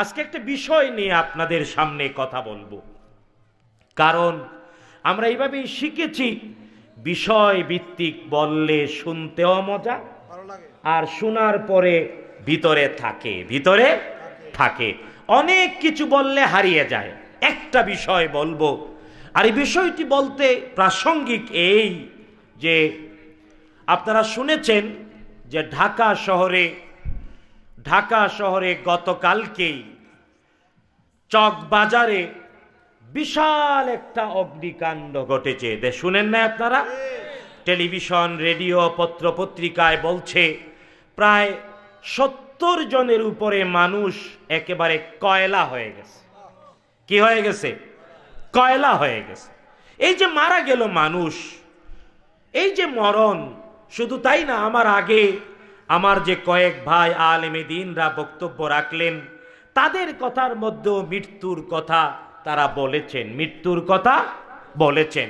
আজকে একটা বিষয় নিয়ে আপনাদের সামনে কথা বলবো কারণ আমরা এইভাবেই শিখেছি বিষয় ভিত্তিক বললে শুনতেও মজা আর শোনার পরে ভিতরে থাকে ভিতরে থাকে অনেক কিছু বললে হারিয়ে যায় একটা বিষয় বলবো আর এই বিষয়টি বলতে প্রাসঙ্গিক এই যে আপনারা শুনেছেন যে ঢাকা শহরে ঢাকা শহরে গতকালকেই চক বাজারে বিশাল একটা অগ্নিকাণ্ড ঘটেছে শুনেন না আপনারা টেলিভিশন রেডিও পত্র পত্রিকায় বলছে প্রায় সত্তর জনের উপরে মানুষ একেবারে কয়লা হয়ে গেছে কি হয়ে গেছে কয়লা হয়ে গেছে এই যে মারা গেল মানুষ এই যে মরণ শুধু তাই না আমার আগে আমার যে কয়েক ভাই আলেমে দিনরা বক্তব্য রাখলেন তাদের কথার মধ্যেও মৃত্যুর কথা তারা বলেছেন মৃত্যুর কথা বলেছেন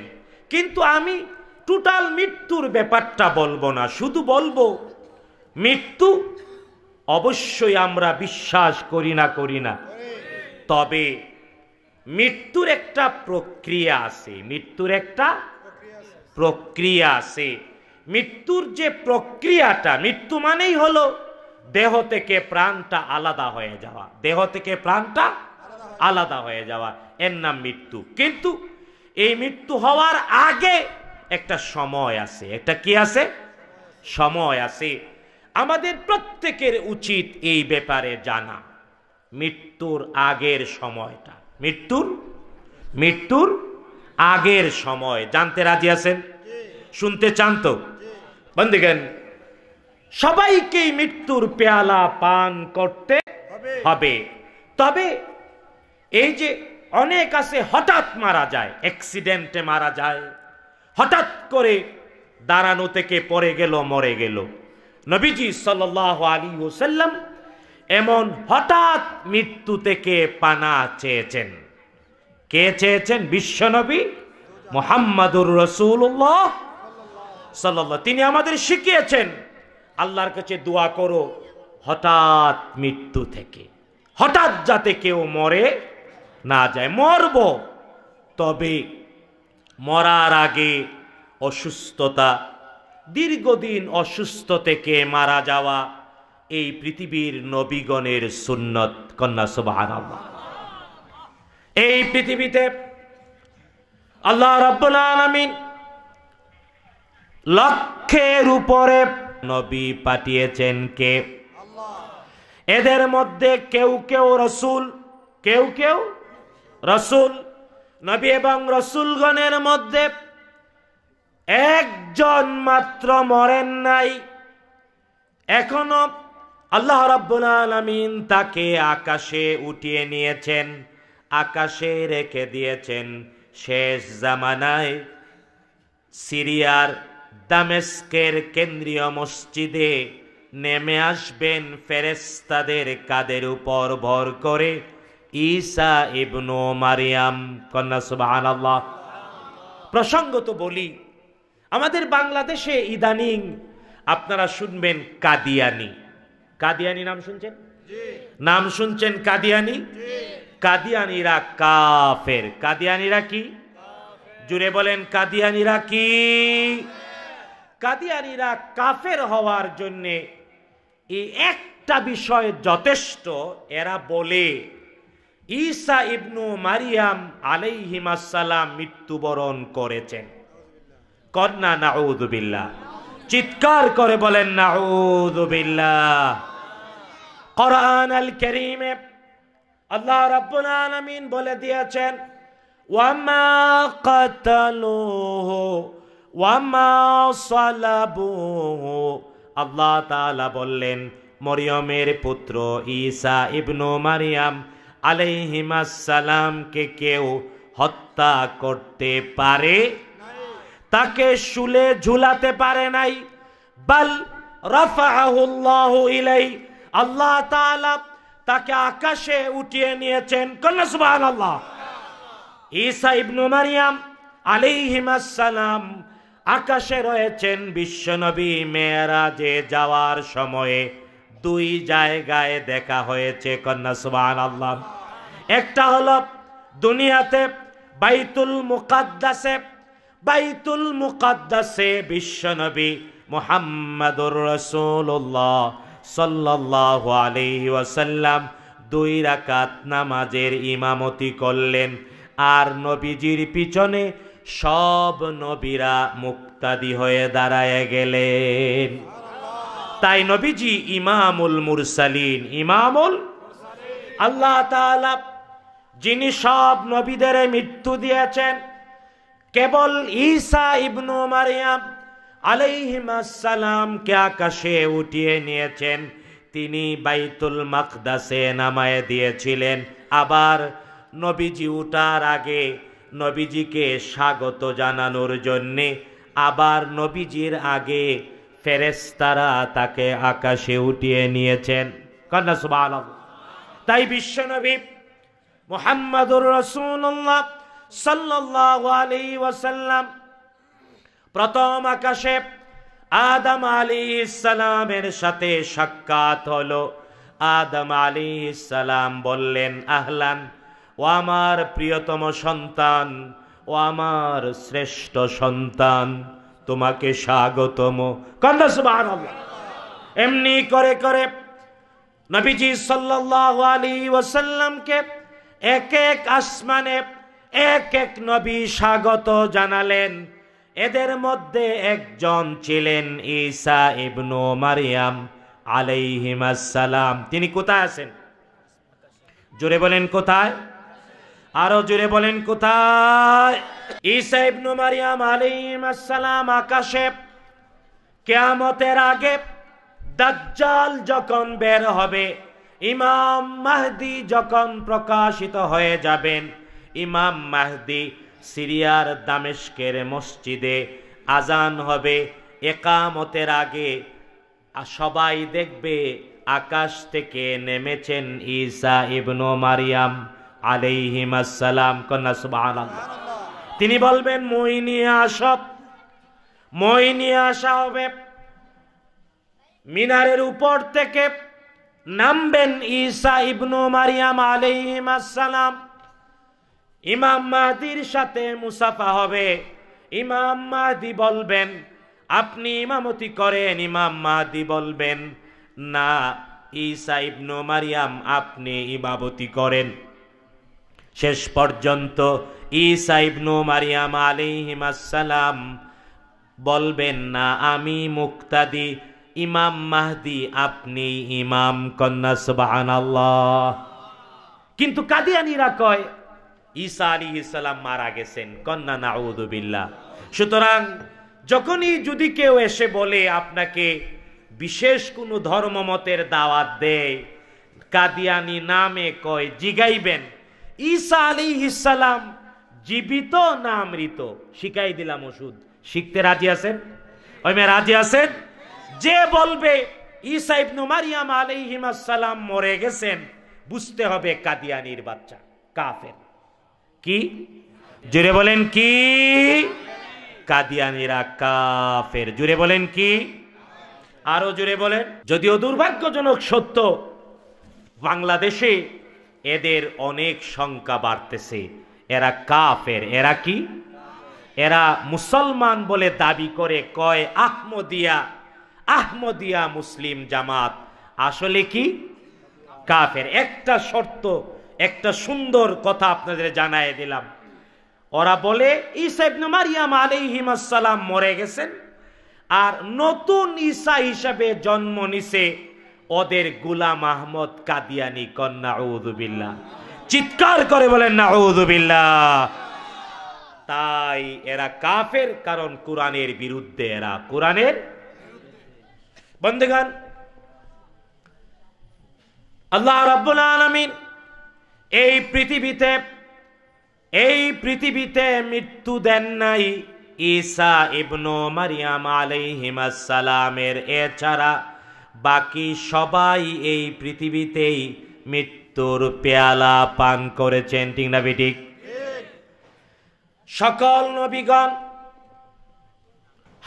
কিন্তু আমি টোটাল মৃত্যুর ব্যাপারটা বলবো না শুধু বলবো মৃত্যু অবশ্যই আমরা বিশ্বাস করি না করি না তবে মৃত্যুর একটা প্রক্রিয়া আছে মৃত্যুর একটা প্রক্রিয়া আছে মৃত্যুর যে প্রক্রিয়াটা মৃত্যু মানেই হলো দেহ থেকে প্রাণটা আলাদা হয়ে যাওয়া দেহ থেকে প্রাণটা আলাদা হয়ে যাওয়া এর নাম মৃত্যু কিন্তু এই মৃত্যু হওয়ার আগে একটা সময় আছে একটা কি আছে সময় আছে আমাদের প্রত্যেকের উচিত এই ব্যাপারে জানা মৃত্যুর আগের সময়টা মৃত্যুর মৃত্যুর আগের সময় জানতে রাজি আছেন শুনতে চান তো বন্দিগেন সবাইকেই মৃত্যুর পেয়ালা পান করতে হবে তবে এই যে অনেক আছে হঠাৎ মারা যায় অ্যাক্সিডেন্টে মারা যায় হঠাৎ করে দাঁড়ানো থেকে পড়ে গেল মরে গেল নবীজি সাল আলী ওসাল্লাম এমন হঠাৎ মৃত্যু থেকে পানা চেয়েছেন কে চেয়েছেন বিশ্বনবী মোহাম্মদুর রসুল্লাহ সাল্লাল্লাহ তিনি আমাদের শিখিয়েছেন আল্লাহর কাছে দোয়া করো হঠাৎ মৃত্যু থেকে হঠাৎ যাতে কেউ মরে না যায় মরব তবে মরার আগে অসুস্থতা দীর্ঘদিন অসুস্থ থেকে মারা যাওয়া এই পৃথিবীর নবীগণের সুন্নত কন্যা সুবাহ এই পৃথিবীতে আল্লাহ রাব্বুল আলামিন লক্ষের উপরে নবী পাঠিয়েছেন কে এদের মধ্যে কেউ কেউ রসুল কেউ কেউ রসুল নবী এবং রসুলগণের মধ্যে একজন মাত্র মরেন নাই এখনো আল্লাহ রাব্বুল আলামিন তাকে আকাশে উঠিয়ে নিয়েছেন আকাশে রেখে দিয়েছেন শেষ জামানায় সিরিয়ার দামেস্কের কেন্দ্রীয় মসজিদে নেমে আসবেন ফেরেস্তাদের কাদের উপর ভর করে ঈসা ইবনু মারিয়াম কন্যা সুবাহান প্রসঙ্গত বলি আমাদের বাংলাদেশে ইদানিং আপনারা শুনবেন কাদিয়ানি কাদিয়ানি নাম শুনছেন নাম শুনছেন কাদিয়ানি কাদিয়ানিরা কাফের কাদিয়ানিরা কি জুড়ে বলেন কাদিয়ানিরা কি কাদিয়ানিরা কাফের হওয়ার জন্যে এই একটা বিষয় যথেষ্ট এরা বলে ঈসা ইবনু মারিয়াম আলাইহিমাসালাম মৃত্যুবরণ করেছেন কন্যা নাউদুবিল্লা চিৎকার করে বলেন নাউদুবিল্লা কোরআন আল করিমে আল্লাহ রাব্বুল আলামিন বলে দিয়েছেন ওয়ামা কাতালুহু আল্লাহ বললেন মরিয়মের পুত্র ঈসা ইবনু মারিয়াম আলাইহিমাসালামকে কেউ হত্যা করতে পারে তাকে শুলে ঝুলাতে পারে নাই বল রাফাহুল্লাহ ইলাই আল্লাহ তাআলা তাকে আকাশে উঠিয়ে নিয়েছেন কন্যা সুবহানাল্লাহ ঈসা ইবনু মারিয়াম আলাইহিমাসালাম আকাশে রয়েছেন বিশ্বনবী মেয়েরাজে যাওয়ার সময়ে দুই জায়গায় দেখা হয়েছে কন্যা সুবান আল্লাহ একটা হলো দুনিয়াতে বাইতুল মুকাদ্দাসে বাইতুল মুকাদ্দাসে বিশ্বনবী মোহাম্মদুর রসুল্লাহ সাল্লাহ আলি ওয়াসাল্লাম দুই রাকাত নামাজের ইমামতি করলেন আর নবীজির পিছনে সব নবীরা মুক্তাদি হয়ে দাঁড়ায় গেলেন তাই নবীজি ইমামুল মুরসালিন ইমামুল আল্লাহ যিনি সব নবীদের মৃত্যু দিয়েছেন কেবল ঈসা ইবনু মারিয়াম আলাইহিমাসালামকে আকাশে উঠিয়ে নিয়েছেন তিনি বাইতুল মাকদাসে নামায় দিয়েছিলেন আবার নবীজি উঠার আগে নবীজিকে স্বাগত জানানোর জন্যে আবার নবীজির আগে ফেরেস্তারা তাকে আকাশে উঠিয়ে নিয়েছেন কন্যা সুবাহ তাই বিশ্বনবী মোহাম্মদুর রসুল্লাহ সাল্লাহ আলী ওয়াসাল্লাম প্রথম আকাশে আদম আলী ইসালামের সাথে সাক্ষাৎ হলো আদম আলী ইসালাম বললেন আহলান ও আমার প্রিয়তম সন্তান ও আমার শ্রেষ্ঠ সন্তান তোমাকে স্বাগতম কন্দাসবাহান এমনি করে করে নবীজি সাল্লাহ এক এক আসমানে এক এক নবী স্বাগত জানালেন এদের মধ্যে একজন ছিলেন ঈসা ইবনু মারিয়াম আলাইহিমাসালাম তিনি কোথায় আছেন জোরে বলেন কোথায় আরো জুড়ে বলেন কোথায় ঈসা ইবনু মারিয়াম আলাইহিস সালাম আকাশে কেয়ামতের আগে দাজ্জাল যখন বের হবে ইমাম মাহদি যখন প্রকাশিত হয়ে যাবেন ইমাম মাহদি সিরিয়ার দামেস্কের মসজিদে আজান হবে একামতের আগে সবাই দেখবে আকাশ থেকে নেমেছেন ইসা ইবনু মারিয়াম আলাইহিমাসালাম কন্যা সুবাহ তিনি বলবেন মই নিয়ে আসব মই নিয়ে আসা হবে মিনারের উপর থেকে নামবেন ঈসা ইবনু মারিয়াম আলাইহিমাসালাম ইমাম মাহদির সাথে মুসাফা হবে ইমাম মাহদি বলবেন আপনি ইমামতি করেন ইমাম মাহদি বলবেন না ঈসা ইবনু মারিয়াম আপনি ইমামতি করেন শেষ পর্যন্ত ইসাইবনু ইবনু মারিয়াম আলিহিমাসালাম বলবেন না আমি মুক্তাদি ইমাম মাহদি আপনি ইমাম কন্যা সুবাহান কিন্তু কাদিয়ানিরা কয় ঈসা আলী ইসালাম মারা গেছেন কন্যা নাউদুবিল্লা সুতরাং যখনই যদি কেউ এসে বলে আপনাকে বিশেষ কোনো ধর্মমতের দাওয়াত দেয় কাদিয়ানি নামে কয় জিগাইবেন ঈসা আলী ইসালাম জীবিত না মৃত শিখাই দিলাম ওষুধ শিখতে রাজি আছেন ওই মেয়ে রাজি আছেন যে বলবে ঈসা ইবনু মারিয়াম আলাইহিমাসালাম মরে গেছেন বুঝতে হবে কাদিয়ানির বাচ্চা কাফের কি জুড়ে বলেন কি কাদিয়ানিরা কাফের জুড়ে বলেন কি আরো জুড়ে বলেন যদিও দুর্ভাগ্যজনক সত্য বাংলাদেশে এদের অনেক সংখ্যা বাড়তেছে এরা কাফের এরা কি এরা মুসলমান বলে দাবি করে কয় আহমদিয়া আহমদিয়া মুসলিম জামাত আসলে কি কাফের একটা শর্ত একটা সুন্দর কথা আপনাদের জানাই দিলাম ওরা বলে ইসাইবনে মারিয়াম আলাইহিমাসালাম মরে গেছেন আর নতুন ঈসা হিসাবে জন্ম নিছে ওদের গুলাম আহমদ কাদিয়ানি কন্যা উদুবিল্লা চিৎকার করে বলেন না উদুবিল্লা তাই এরা কাফের কারণ কোরআনের বিরুদ্ধে এরা কোরআনের বন্ধুগান আল্লাহ রাব্বুল আলামিন এই পৃথিবীতে এই পৃথিবীতে মৃত্যু দেন নাই ঈসা ইবনু মারিয়াম আলাইহিমাস সালামের এছাড়া বাকি সবাই এই পৃথিবীতেই মৃত্যুর পেয়ালা পান করেছেন ঠিক না বেঠিক সকল নবীগণ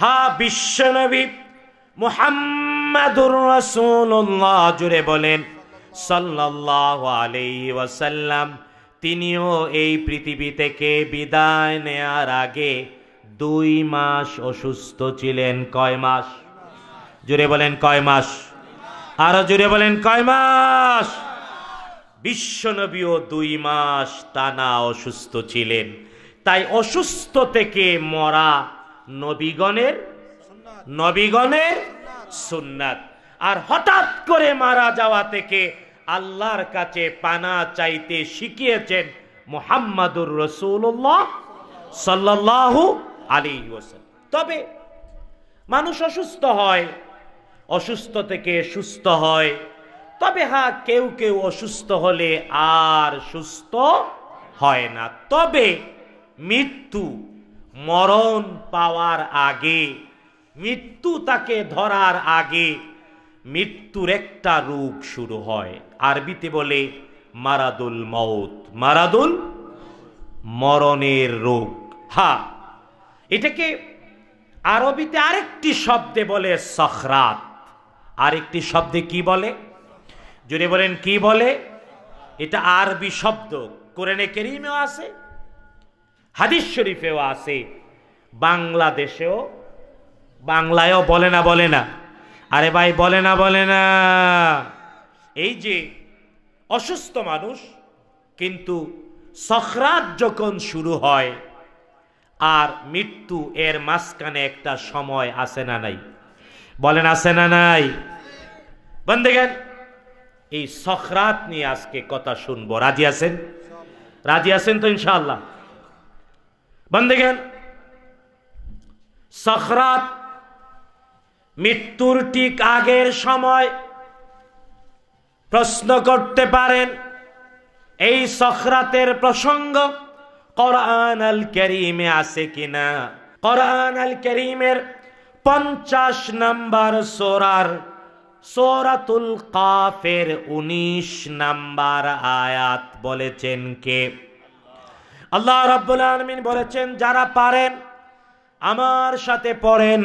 হা বিশ্ব নবী মুহাম্মাদুর রাসূলুল্লাহ জুড়ে বলেন সাল্লাল্লাহু আলাইহি ওয়াসাল্লাম তিনিও এই পৃথিবী থেকে বিদায় নেয়ার আগে দুই মাস অসুস্থ ছিলেন কয় মাস জুড়ে বলেন কয় মাস আরো জুড়ে বলেন কয় মাস বিশ্বনবীও দুই মাস টানা অসুস্থ ছিলেন তাই অসুস্থ থেকে মরা নবীগণের নবীগণের সুন্নাত আর হঠাৎ করে মারা যাওয়া থেকে আল্লাহর কাছে পানা চাইতে শিখিয়েছেন মোহাম্মদুর রসুল্লাহ সাল্লাল্লাহু আলী ওসাল তবে মানুষ অসুস্থ হয় অসুস্থ থেকে সুস্থ হয় তবে হ্যাঁ কেউ কেউ অসুস্থ হলে আর সুস্থ হয় না তবে মৃত্যু মরণ পাওয়ার আগে মৃত্যু তাকে ধরার আগে মৃত্যুর একটা রূপ শুরু হয় আরবিতে বলে মারাদুল মৌত মারাদুল মরণের রোগ হা এটাকে আরবিতে আরেকটি শব্দে বলে সখরাত আরেকটি শব্দে কি বলে যদি বলেন কি বলে এটা আরবি শব্দ কোরআনে কেরিমেও আছে হাদিস শরীফেও আছে বাংলাদেশেও বাংলায়ও বলে না বলে না আরে ভাই বলে না বলে না এই যে অসুস্থ মানুষ কিন্তু সখরাত যখন শুরু হয় আর মৃত্যু এর মাঝখানে একটা সময় আসে না নাই বলেন আছে না নাই গেন এই সখরাত নিয়ে আজকে কথা শুনবো রাজি আছেন রাজি আছেন তো ইনশাআল্লাহ গেন সখরাত মৃত্যুর ঠিক আগের সময় প্রশ্ন করতে পারেন এই সখরাতের প্রসঙ্গ কোরআন আল করিমে আছে কিনা কোরআন আল করিমের পঞ্চাশ নাম্বার সোরার সোরাতুল কাফের উনিশ নাম্বার আয়াত বলেছেন কে আল্লাহ রাব্বুল আলমিন বলেছেন যারা পারেন আমার সাথে পড়েন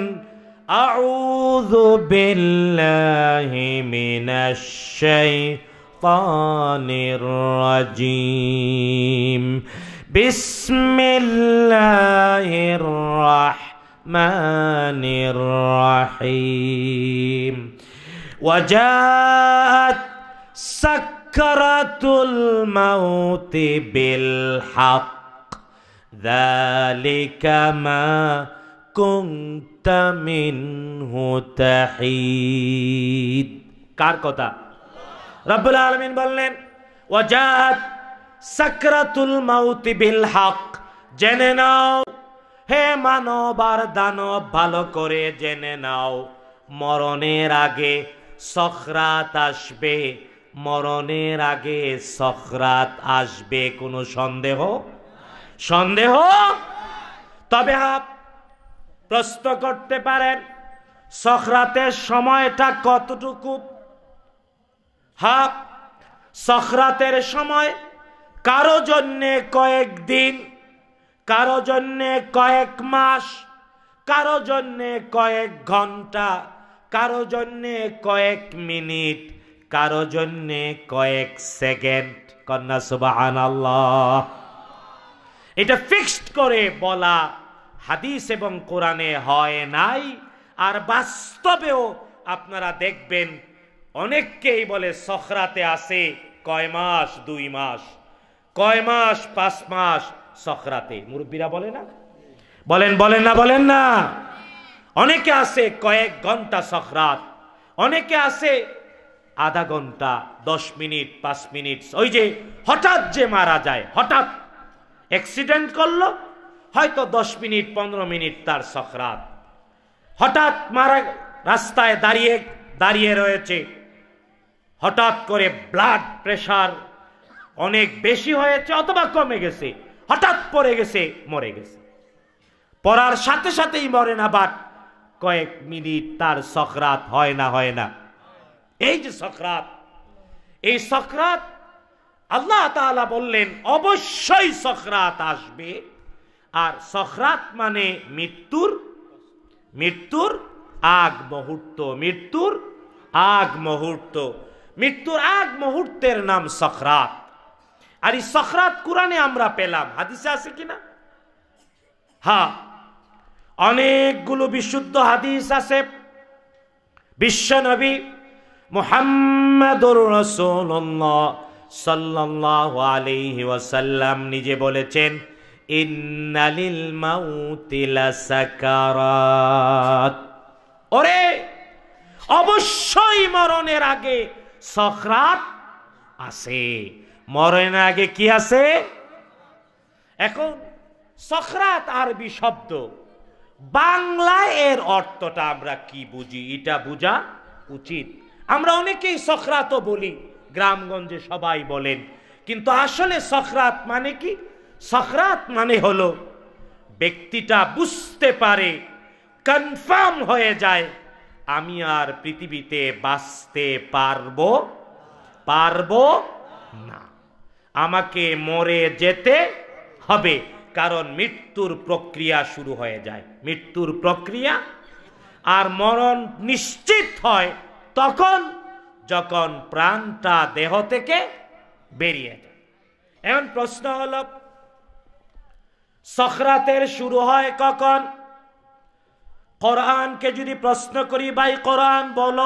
আউযু বিল্লাহি মিনাশ শাইতানির الرجيم বিসমিল্লাহির الله الرحمن الرحيم وجاءت سكرة الموت بالحق ذلك ما كنت منه تحيد كار رب العالمين بلن وجاءت سكرة الموت بالحق جنناو হে মানব আর দানব ভালো করে জেনে নাও মরণের আগে সখরাত আসবে মরণের আগে সখরাত আসবে কোনো সন্দেহ সন্দেহ তবে হাপ প্রশ্ন করতে পারেন সখরাতের সময়টা কতটুকু হাপ সখরাতের সময় কারো জন্যে কয়েকদিন কারো জন্যে কয়েক মাস কারো জন্যে কয়েক ঘন্টা কারো জন্যে কয়েক মিনিট কারো জন্যে কয়েক সেকেন্ড কন্যা সুবাহান এটা ফিক্সড করে বলা হাদিস এবং কোরআনে হয় নাই আর বাস্তবেও আপনারা দেখবেন অনেককেই বলে সখরাতে আসে কয় মাস দুই মাস কয় মাস পাঁচ মাস সখরাতে মুরব্বীরা বলে না বলেন বলেন না বলেন না অনেকে আসে কয়েক ঘন্টা সখরাত অনেকে আসে আধা ঘন্টা দশ মিনিট পাঁচ মিনিট ওই যে হঠাৎ যে মারা যায় হঠাৎ অ্যাক্সিডেন্ট করলো হয়তো দশ মিনিট পনেরো মিনিট তার সখরাত হঠাৎ মারা রাস্তায় দাঁড়িয়ে দাঁড়িয়ে রয়েছে হঠাৎ করে ব্লাড প্রেশার অনেক বেশি হয়েছে অথবা কমে গেছে হঠাৎ পড়ে গেছে মরে গেছে পড়ার সাথে সাথেই মরে না বাট কয়েক মিনিট তার সক্রাত হয় না হয় না এই যে সক্রাত এই সক্রাত আল্লাহ তালা বললেন অবশ্যই সক্রাত আসবে আর সক্রাত মানে মৃত্যুর মৃত্যুর আগ মুহূর্ত মৃত্যুর আগ মুহূর্ত মৃত্যুর আগ মুহূর্তের নাম সখরাত আর এই সখরাত কোরআনে আমরা পেলাম হাদিসে আছে কিনা হা অনেকগুলো বিশুদ্ধ হাদিস আছে বিশ্বনবী মোহাম্মদুর রসুল্লাহ সাল্লাহ আলিহি ওয়াসাল্লাম নিজে বলেছেন ইন্নালিল মাউতিলা সাকারাত ওরে অবশ্যই মরণের আগে সখরাত আছে মরণের আগে কি আছে এখন সখরাত আরবি শব্দ বাংলায় এর অর্থটা আমরা কি বুঝি এটা বুঝা উচিত আমরা অনেকেই সখরাত বলি গ্রামগঞ্জে সবাই বলেন কিন্তু আসলে সখরাত মানে কি সখরাত মানে হলো ব্যক্তিটা বুঝতে পারে কনফার্ম হয়ে যায় আমি আর পৃথিবীতে বাঁচতে পারবো পারবো না আমাকে মরে যেতে হবে কারণ মৃত্যুর প্রক্রিয়া শুরু হয়ে যায় মৃত্যুর প্রক্রিয়া আর মরণ নিশ্চিত হয় তখন যখন প্রাণটা দেহ থেকে বেরিয়ে যায় এমন প্রশ্ন হল সখরাতের শুরু হয় কখন কোরআনকে যদি প্রশ্ন করি ভাই কোরআন বল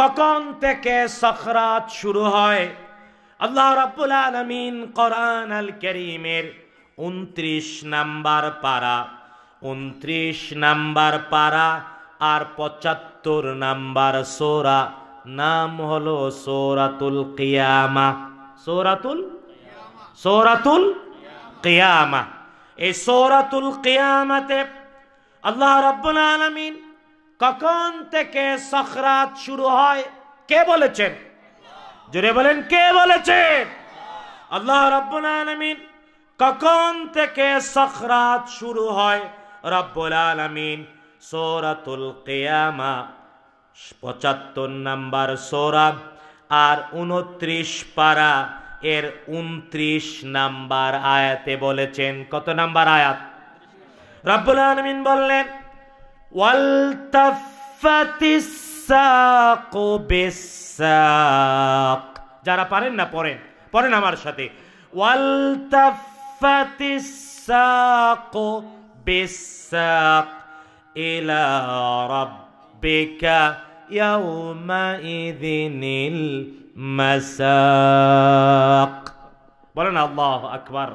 কখন থেকে সখরাত শুরু হয় আল্লাহ রাব্বুল আলমিন কোরআন আল করিমের উনত্রিশ নাম্বার পারা উনত্রিশ নাম্বার পারা আর পঁচাত্তর নাম্বার সোরা নাম হলো সৌরাতুল কিয়ামা সোরাতুল সৌরাতুল কিয়ামা এই সৌরাতুল কিয়ামাতে আল্লাহ রাব্বুল আলমিন কখন থেকে সখরাত শুরু হয় কে বলেছেন জোরে বলেন কে বলেছে আল্লাহ রাব্বুল আলমিন কখন থেকে সখরাত শুরু হয় রব্বুল আলমিন সৌরাতুল কেয়ামা পঁচাত্তর নাম্বার সূরা আর উনত্রিশ পারা এর উনত্রিশ নাম্বার আয়াতে বলেছেন কত নাম্বার আয়াত রব্বুল আলমিন বললেন ওয়াল যারা পারেন না পড়েন পড়েন আমার সাথে বলেন আল্লাহ আকবর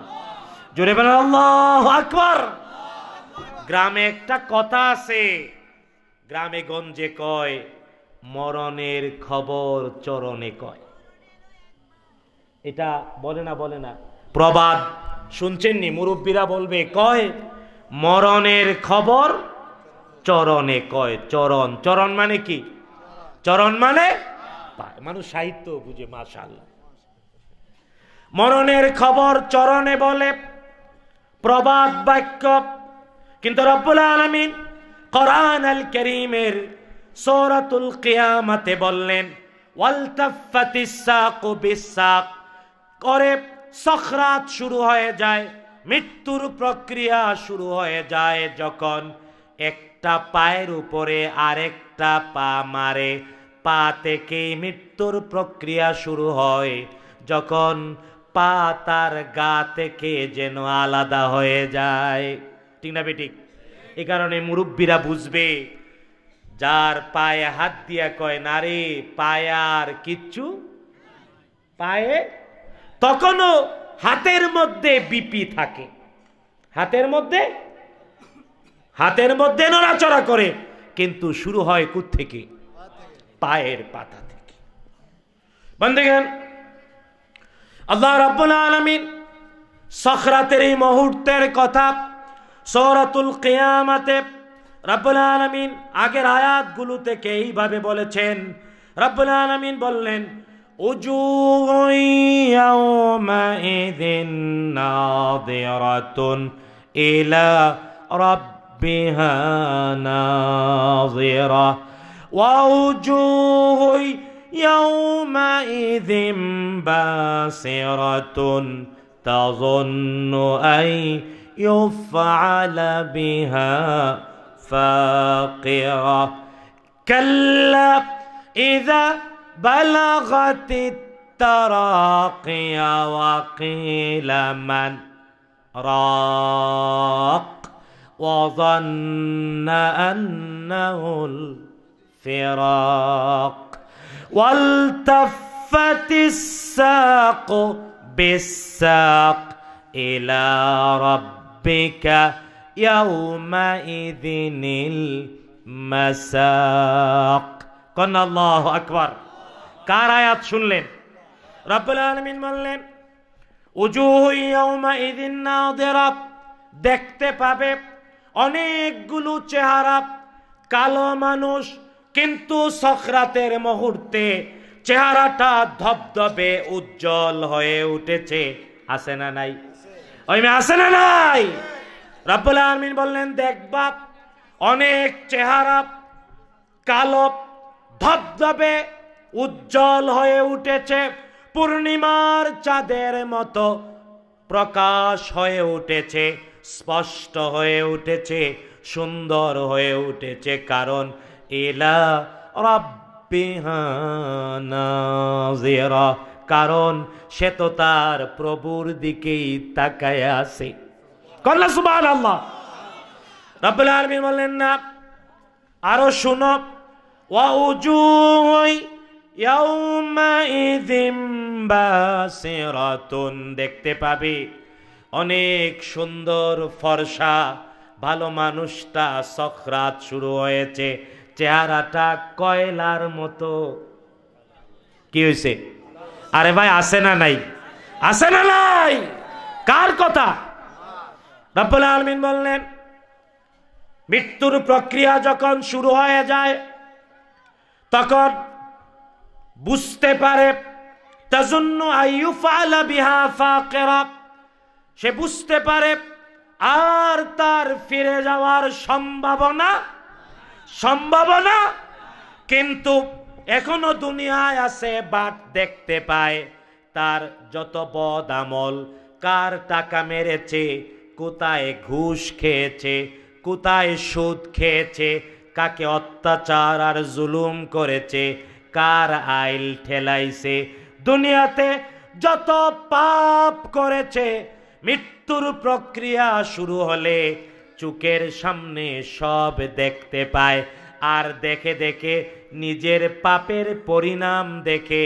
জোরে বলেন আল্লাহ আকবর গ্রামে একটা কথা আছে গ্রামে গঞ্জে কয় মরণের খবর চরণে কয় এটা বলে না বলে না প্রবাদ শুনছেননি মুরব্বীরা বলবে কয় মরণের খবর চরণে কয় চরণ চরণ মানে কি চরণ মানে মানুষ সাহিত্য বুঝে মাশাল মরণের খবর চরণে বলে প্রবাদ বাক্য কিন্তু রব্বুল আলমিন আল করিমের সৌরাতুল কেয়ামাতে বললেন করে সখরাত শুরু হয়ে যায় মৃত্যুর প্রক্রিয়া শুরু হয়ে যায় যখন একটা পায়ের উপরে আরেকটা পা মারে পা থেকেই মৃত্যুর প্রক্রিয়া শুরু হয় যখন পা তার গা থেকে যেন আলাদা হয়ে যায় ঠিক না বেটি এ কারণে মুরব্বীরা বুঝবে যার পায়ে হাত দিয়া কয় নারে পায়ে আর কিচ্ছু পায়ে তখনও হাতের মধ্যে বিপি থাকে হাতের মধ্যে হাতের মধ্যে নড়াচড়া করে কিন্তু শুরু হয় কুত থেকে পায়ের পাতা থেকে বন্ধে গেন আল্লাহ রাব্বুল আলমিন সখরাতের এই মুহূর্তের কথা সৌরাতুল কেয়ামাতে رب العالمين রব্বুল আলমিন আগের আয়াতগুলোতে এইভাবে বলেছেন رب العالمين بولن وجوه يومئذ ناظرة إلى ربها ناظرة ووجوه يومئذ باسرة تظن أن يفعل بها فاقرة كلا إذا بلغت التراقي وقيل من راق وظن أنه الفراق والتفت الساق بالساق إلى ربك ইয়াউমাইদিনিল মাসাক কন্যা আল্লাহ আকবার কার আয়াত শুনলেন রব্বুল আলমিন বললেন দেখতে পাবে অনেকগুলো চেহারা কালো মানুষ কিন্তু সখরাতের মুহূর্তে চেহারাটা ধবধবে উজ্জ্বল হয়ে উঠেছে আছে না নাই ওই মেয়ে আছে না নাই রাব্বুল আলমিন বললেন বাপ অনেক চেহারা কালো ধবধবে উজ্জ্বল হয়ে উঠেছে পূর্ণিমার চাঁদের মতো প্রকাশ হয়ে উঠেছে স্পষ্ট হয়ে উঠেছে সুন্দর হয়ে উঠেছে কারণ এলা কারণ সে তো তার প্রভুর দিকেই তাকায় আছে কন্যা সুবাহ আল্লাহ রব্বুল আলমী বললেন না আরো শুনো দেখতে পাবে অনেক সুন্দর ফর্সা ভালো মানুষটা সখরাত শুরু হয়েছে চেহারাটা কয়লার মতো কি হয়েছে আরে ভাই আছে না নাই আছে না নাই কার কথা রব্বুল আলমিন বললেন মৃত্যুর প্রক্রিয়া যখন শুরু হয়ে যায় তখন বুঝতে পারে সে বুঝতে পারে আর তার ফিরে যাওয়ার সম্ভাবনা সম্ভাবনা কিন্তু এখনো দুনিয়ায় আছে বাট দেখতে পায় তার যত বদ আমল কার টাকা মেরেছে কোথায় ঘুষ খেয়েছে কোথায় সুদ খেয়েছে কাকে অত্যাচার আর জুলুম করেছে কার আইল ঠেলাইছে দুনিয়াতে যত পাপ করেছে মৃত্যুর প্রক্রিয়া শুরু হলে চুকের সামনে সব দেখতে পায় আর দেখে দেখে নিজের পাপের পরিণাম দেখে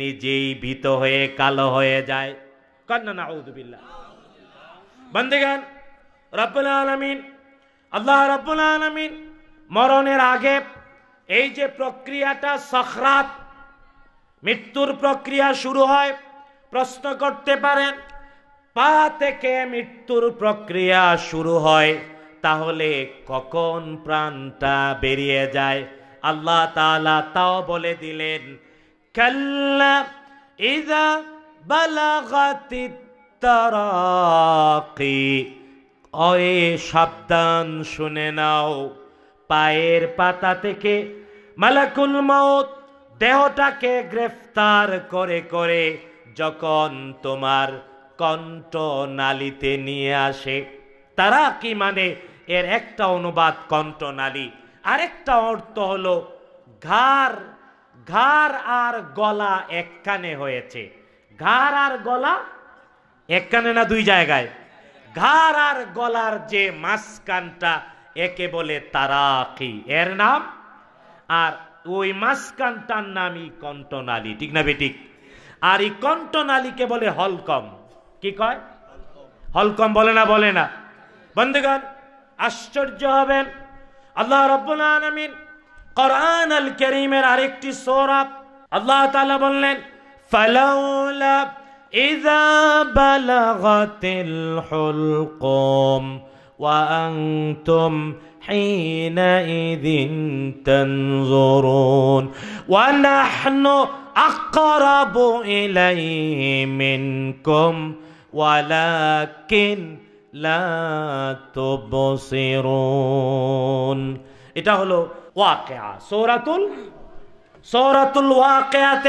নিজেই ভীত হয়ে কালো হয়ে যায় কন্যা না বন্দেগান রব্বুল আলমিন আল্লাহ রব্বুল আলমিন মরণের আগে এই যে প্রক্রিয়াটা সখরাত মৃত্যুর প্রক্রিয়া শুরু হয় প্রশ্ন করতে পারেন পা থেকে মৃত্যুর প্রক্রিয়া শুরু হয় তাহলে কখন প্রাণটা বেরিয়ে যায় আল্লাহ তালা তাও বলে দিলেন কাল্লা ইজা বালাগাতিত তারাকি অয়ে সাবধান শুনে নাও পায়ের পাতা থেকে মালাকুল মত দেহটাকে গ্রেফতার করে করে যখন তোমার কণ্ঠ নালিতে নিয়ে আসে তারা কি মানে এর একটা অনুবাদ কণ্ঠনালী আরেকটা অর্থ হলো ঘাড় ঘাড় আর গলা একখানে হয়েছে ঘাড় আর গলা এক কানে না দুই জায়গায় ঘাড় আর গলার যে মাঝখানটা একে বলে তারাকি এর নাম আর ওই মাঝখানটার নামই কণ্ঠনালী ঠিক না বেটিক আর এই কণ্ঠনালীকে বলে হলকম কি কয় হলকম বলে না বলে না বন্ধুগণ আশ্চর্য হবেন আল্লাহ রব্বুল করান কোরআন আল করিমের আরেকটি সৌরভ আল্লাহ তালা বললেন ফালাউলা إذا بلغت الحلقوم وأنتم حينئذ تنظرون ونحن أقرب إليه منكم ولكن لا تبصرون এটা واقعة سورة سورة الواقعة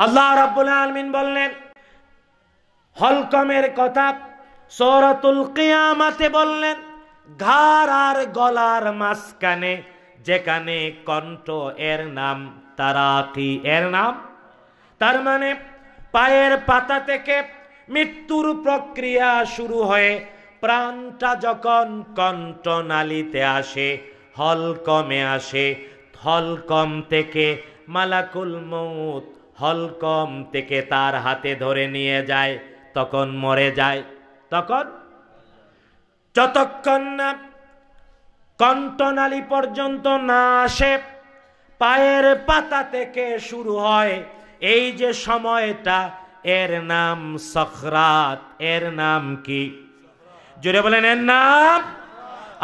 الله رب العالمين আলামিন হলকমের কথা সৌরতুল কিয়ামাতে বললেন ঘাড় আর গলার মাঝখানে যেখানে কণ্ঠ এর নাম কি এর নাম তার মানে পায়ের পাতা থেকে মৃত্যুর প্রক্রিয়া শুরু হয়ে প্রাণটা যখন নালিতে আসে হলকমে আসে হলকম থেকে মালাকুল মৌত হলকম থেকে তার হাতে ধরে নিয়ে যায় তখন মরে যায় তখন যতক্ষণ না কণ্ঠনালী পর্যন্ত না আসে পায়ের পাতা থেকে শুরু হয় এই যে সময়টা এর নাম সখরাত এর নাম কি জোরে বলেন এর নাম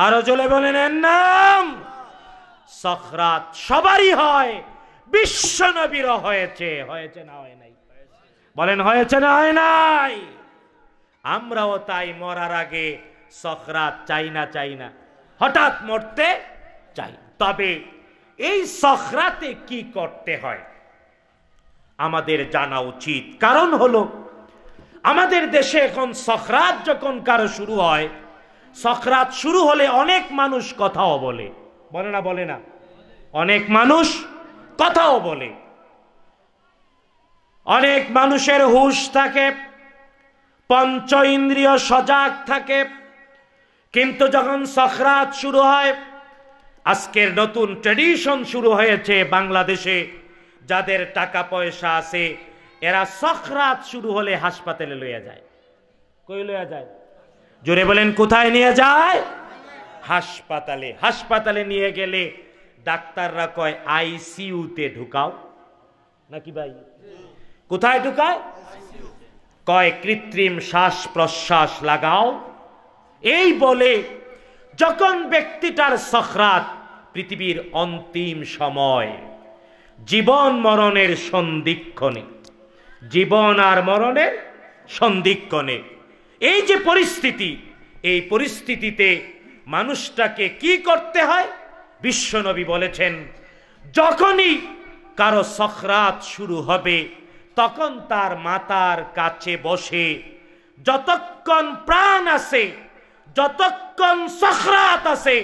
আরো জোরে বলেন এর নাম সখরাত সবারই হয় নবীর হয়েছে হয়েছে না হয় না বলেন হয়েছে না হয় নাই আমরাও তাই মরার আগে সখরাত চাই না চাই না হঠাৎ মরতে চাই তবে এই সখরাতে কি করতে হয় আমাদের জানা উচিত কারণ হলো আমাদের দেশে এখন সখরাত যখন কারো শুরু হয় সখরাত শুরু হলে অনেক মানুষ কথাও বলে বলে না বলে না অনেক মানুষ কথাও বলে অনেক মানুষের হুশ থাকে পঞ্চ ইন্দ্রিয় সজাগ থাকে কিন্তু যখন সখরাত শুরু হয় আজকের নতুন ট্রেডিশন শুরু হয়েছে বাংলাদেশে যাদের টাকা পয়সা আছে এরা সখরাত শুরু হলে হাসপাতালে লইয়া যায় কই লইয়া যায় জোরে বলেন কোথায় নিয়ে যায় হাসপাতালে হাসপাতালে নিয়ে গেলে ডাক্তাররা কয় আইসিউতে ঢুকাও নাকি ভাই কোথায় ঢুকায় কয় কৃত্রিম শ্বাস প্রশ্বাস লাগাও এই বলে যখন ব্যক্তিটার সখরাত পৃথিবীর অন্তিম সময় জীবন মরণের সন্ধিক্ষণে জীবন আর মরণের সন্ধিক্ষণে এই যে পরিস্থিতি এই পরিস্থিতিতে মানুষটাকে কি করতে হয় বিশ্বনবী বলেছেন যখনই কারো সখরাত শুরু হবে তখন তার মাতার কাছে বসে যতক্ষণ প্রাণ আছে যতক্ষণ সখরাত আছে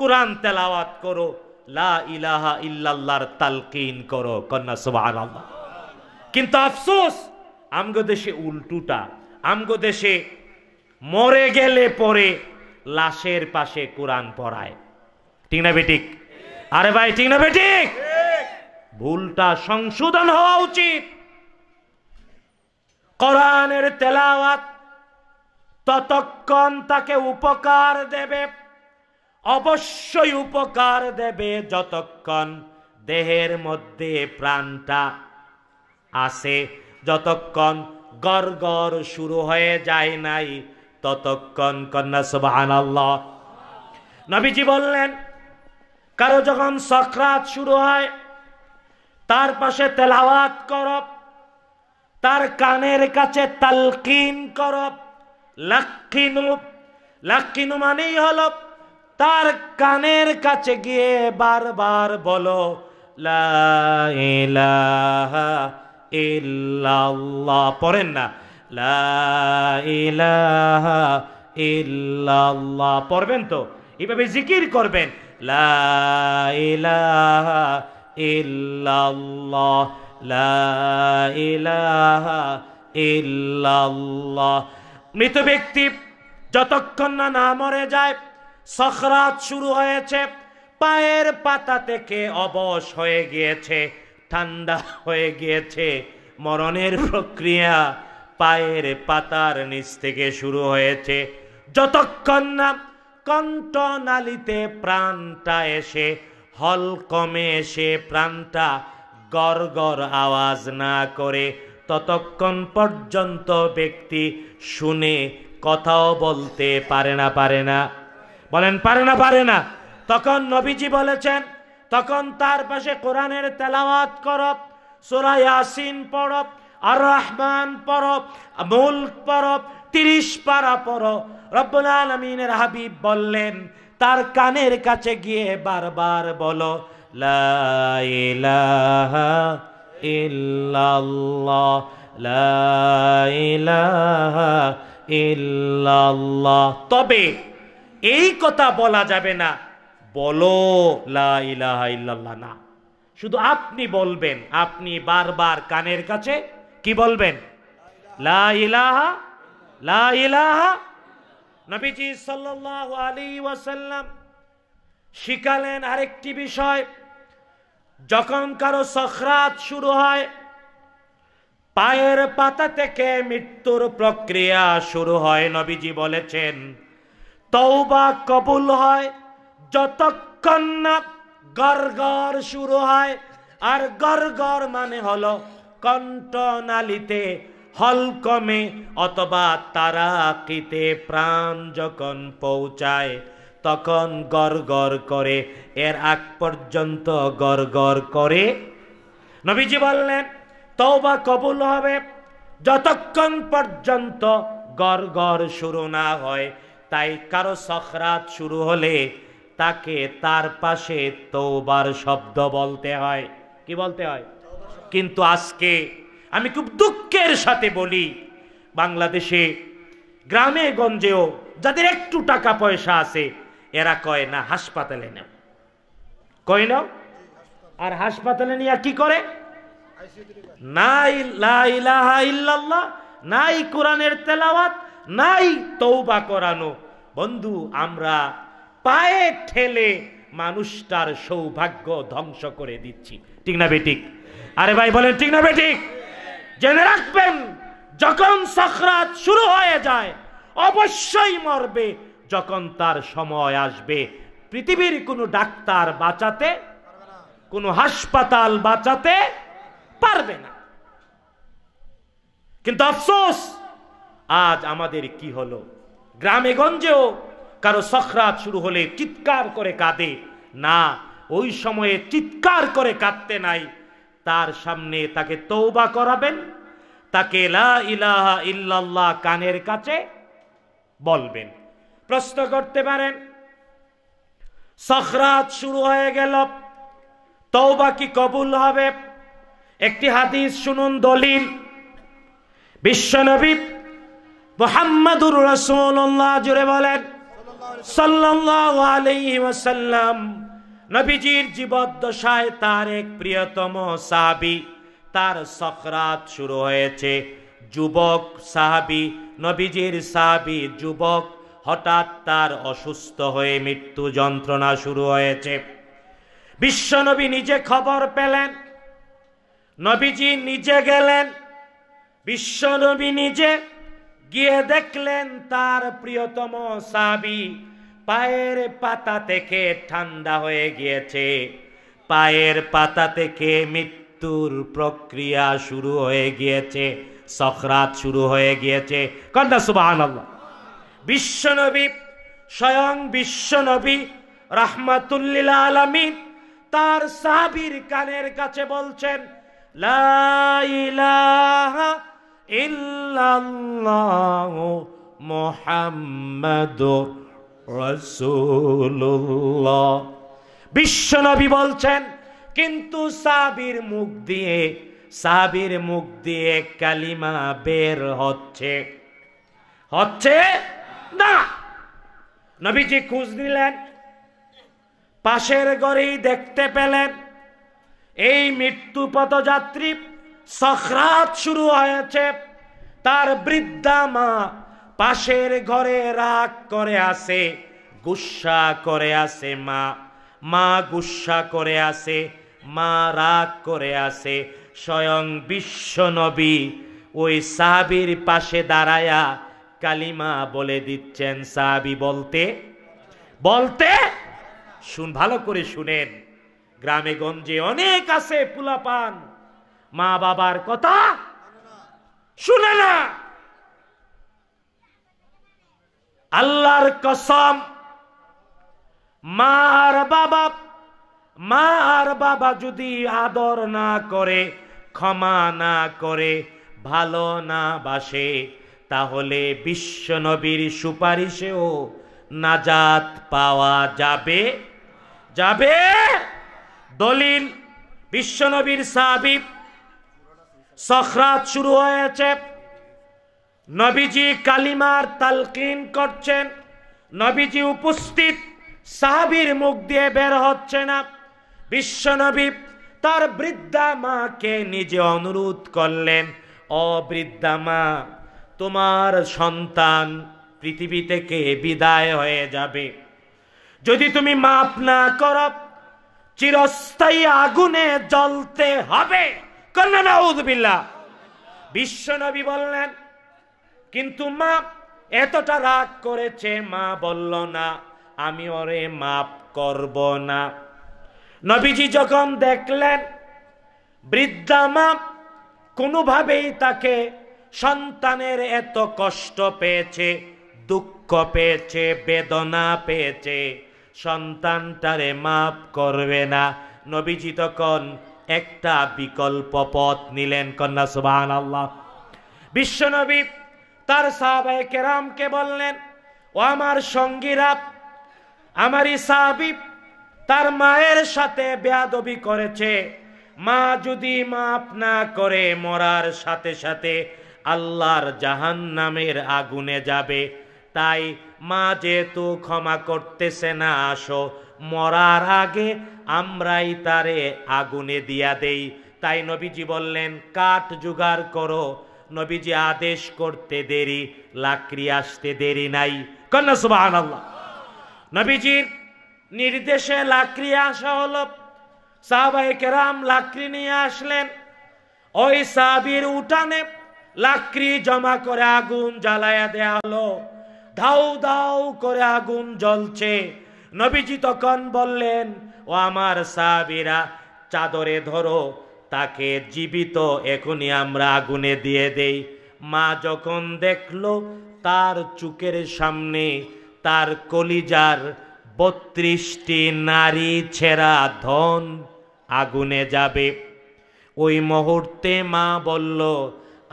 কোরআন তেলাওয়াত করো লা ইলাহা ইল্লাল্লাহর তালকিন করো কন্যা সুবহানাল্লাহ কিন্তু আফসোস আমগো দেশে উল্টুটা আমগো দেশে মরে গেলে পরে লাশের পাশে কোরআন পড়ায় ঠিক না বেটিক আরে ভাই ঠিক না বেটিক ভুলটা সংশোধন হওয়া উচিত কোরআনের তেলাওয়াত ততক্ষণ তাকে উপকার দেবে অবশ্যই উপকার দেবে যতক্ষণ দেহের মধ্যে প্রাণটা আসে যতক্ষণ গরগর গড় শুরু হয়ে যায় নাই ততক্ষণ কন্যা সুবাহান নবীজি বললেন কারো যখন সক্রাত শুরু হয় তার পাশে তেলাওয়াত করব তার কানের কাছে তালকিন কর লাক্ষিনু লাক্ষিনু মানেই হলো তার কানের কাছে গিয়ে বারবার বলো ইল্লাল্লাহ পড়েন না ইল্লাল্লাহ পড়বেন তো এভাবে জিকির করবেন লা ইলাহা ইল্লাল্লাহ মৃত ব্যক্তি যতক্ষণ না না মরে যায় সখরাত শুরু হয়েছে পায়ের পাতা থেকে অবশ হয়ে গিয়েছে ঠান্ডা হয়ে গিয়েছে মরণের প্রক্রিয়া পায়ের পাতার নিচ থেকে শুরু হয়েছে যতক্ষণ না কণ্ঠনালিতে প্রাণটা এসে হলকমে এসে প্রাণটা গর গর আওয়াজ না করে ততক্ষণ পর্যন্ত ব্যক্তি শুনে কথাও বলতে পারে না পারে না বলেন পারে না পারে না তখন নবীজি বলেছেন তখন তার পাশে কোরআনের তেলাওয়াত করত সোরা ইয়াসিন পড়ত আর রহমান পরব মুল্ক পরব তিরিশ পারা পর রব্বুল আলমিনের হাবিব বললেন তার কানের কাছে গিয়ে বারবার বলো لا إله إلا الله لا তবে এই কথা বলা যাবে না বলো লা ইলাহা ইল্লাল্লাহ না শুধু আপনি বলবেন আপনি বারবার কানের কাছে কি বলবেন লা লাহা লা ইলাহা নবীজি সাল্লাল্লাহু আলাইহি ওয়াসাল্লাম শিখালেন আরেকটি বিষয় যখন কারো সখরাত শুরু হয় পায়ের পাতা থেকে মৃত্যুর প্রক্রিয়া শুরু হয় নবীজি বলেছেন তৌবা কবুল হয় যতক্ষণ না গরগর শুরু হয় আর গরগর মানে হলো কণ্ঠনালিতে হলকমে অথবা তারাকিতে প্রাণ যখন পৌঁছায় তখন গড় গড় করে এর আগ পর্যন্ত গড় গড় করে নবীজি বললেন তওবা কবুল হবে যতক্ষণ পর্যন্ত গড় গড় শুরু না হয় তাই কারো সখরাত শুরু হলে তাকে তার পাশে তৌবার শব্দ বলতে হয় কি বলতে হয় কিন্তু আজকে আমি খুব দুঃখের সাথে বলি বাংলাদেশে গ্রামে গঞ্জেও যাদের একটু টাকা পয়সা আছে এরা কয় না হাসপাতালে নেও কয় নাও আর হাসপাতালে নিয়ে কি করে নাই ইল্লাল্লাহ নাই কোরআনের তেলাওয়াত নাই তৌবা করানো বন্ধু আমরা পায়ে ঠেলে মানুষটার সৌভাগ্য ধ্বংস করে দিচ্ছি ঠিক না বেটিক আরে ভাই বলেন ঠিক না বেটিক জেনে রাখবেন যখন সখরাত শুরু হয়ে যায় অবশ্যই মরবে যখন তার সময় আসবে পৃথিবীর কোনো ডাক্তার বাঁচাতে কোনো হাসপাতাল বাঁচাতে পারবে না কিন্তু আফসোস আজ আমাদের কি হলো গ্রামে গঞ্জেও কারো সখরাত শুরু হলে চিৎকার করে কাঁদে না ওই সময়ে চিৎকার করে কাঁদতে নাই তার সামনে তাকে তৌবা করাবেন তাকে লা ইলাহা ইল্লাল্লাহ কানের কাছে বলবেন প্রশ্ন করতে পারেন সখরাত শুরু হয়ে গেল তৌবা কি কবুল হবে একটি হাদিস শুনুন দলিল বিশ্বনবী মোহাম্মদুর রসুল্লাহ জুড়ে বলেন সাল্লাম নবীজির জীবদ্দশায় তার এক প্রিয়তম সাহাবি তার সখরাত শুরু হয়েছে যুবক সাহাবি নবীজির সাহাবি যুবক হঠাৎ তার অসুস্থ হয়ে মৃত্যু যন্ত্রণা শুরু হয়েছে বিশ্বনবী নিজে খবর পেলেন নবীজি নিজে গেলেন বিশ্বনবী নিজে গিয়ে দেখলেন তার প্রিয়তম সাবি পায়ের পাতা থেকে ঠান্ডা হয়ে গিয়েছে পায়ের পাতা থেকে মৃত্যুর প্রক্রিয়া শুরু হয়ে গিয়েছে সখরাত শুরু হয়ে গিয়েছে কন্দা সুবাহ আল্লাহ বিশ্বনবী স্বয়ং বিশ্বনবী রাহমাতুল্লিলা আলমী তার সাহাবির কানের কাছে বলছেন বিশ্বনবী বলছেন কিন্তু সাবির মুখ দিয়ে সাবির মুখ দিয়ে কালিমা বের হচ্ছে হচ্ছে না নবীজি খুঁজ নিলেন পাশের গড়েই দেখতে পেলেন এই মৃত্যু পদযাত্রী সখরাত শুরু হয়েছে তার বৃদ্ধা মা পাশের ঘরে রাগ করে আছে গুসা করে আছে মা মা গুসা করে আছে মা রাগ করে আছে স্বয়ং বিশ্ব নবী ওই সাহাবির পাশে দাঁড়ায়া কালিমা বলে দিচ্ছেন সাহাবি বলতে বলতে শুন ভালো করে শুনেন গ্রামে গঞ্জে অনেক আছে পান মা বাবার কথা শুনে না আল্লাহর কসম মা আর বাবা মা আর বাবা যদি আদর না করে ক্ষমা না করে ভালো না বাসে তাহলে বিশ্বনবীর সুপারিশেও নাজাত পাওয়া যাবে যাবে দলিল বিশ্বনবীর সাহাবিব সখরাত শুরু হয়েছে নবীজি কালিমার তালকিন করছেন নবীজি উপস্থিত সাহাবির মুখ দিয়ে বের হচ্ছে না বিশ্বনবী তার বৃদ্ধা মাকে নিজে অনুরোধ করলেন অবৃদ্ধা মা তোমার সন্তান পৃথিবী থেকে বিদায় হয়ে যাবে যদি তুমি মাপ না কর চিরস্থায়ী আগুনে জ্বলতে হবে কন্যা বিশ্বনবী বললেন কিন্তু মা এতটা রাগ করেছে মা বলল না আমি ওরে মাপ করব না নবীজি যখন দেখলেন বৃদ্ধা মা কোনোভাবেই তাকে সন্তানের এত কষ্ট পেয়েছে দুঃখ পেয়েছে বেদনা পেয়েছে সন্তানটারে মাপ করবে না নবীজি তখন একটা বিকল্প পথ নিলেন কন্যা সুবহান আল্লাহ বিশ্বনবী তার সাহাবায় কেরামকে বললেন ও আমার সঙ্গীরা আমারই সাহাবি তার মায়ের সাথে বেয়াদবি করেছে মা যদি মাপ না করে মরার সাথে সাথে আল্লাহর জাহান নামের আগুনে যাবে তাই মা যেহেতু ক্ষমা করতেছে না আসো মরার আগে আমরাই তারে আগুনে দিয়া দেই তাই নবীজি বললেন কাঠ জোগাড় করো নবীজি আদেশ করতে দেরি লাকড়ি আসতে দেরি নাই কন্যা সুবাহ নবীজির নির্দেশে লাকড়ি আসা হলো সাহবাহিকেরাম লাকড়ি নিয়ে আসলেন ওই সাবির উঠানে লাকড়ি জমা করে আগুন জ্বালায়া দেয়া হলো ধাউ ধাউ করে আগুন জ্বলছে নবীজি তখন বললেন ও আমার সাহাবিরা চাদরে ধরো তাকে জীবিত এখনই আমরা আগুনে দিয়ে দেই মা যখন দেখলো তার চুকের সামনে তার কলিজার বত্রিশটি নারী ছেঁড়া ধন আগুনে যাবে ওই মুহূর্তে মা বলল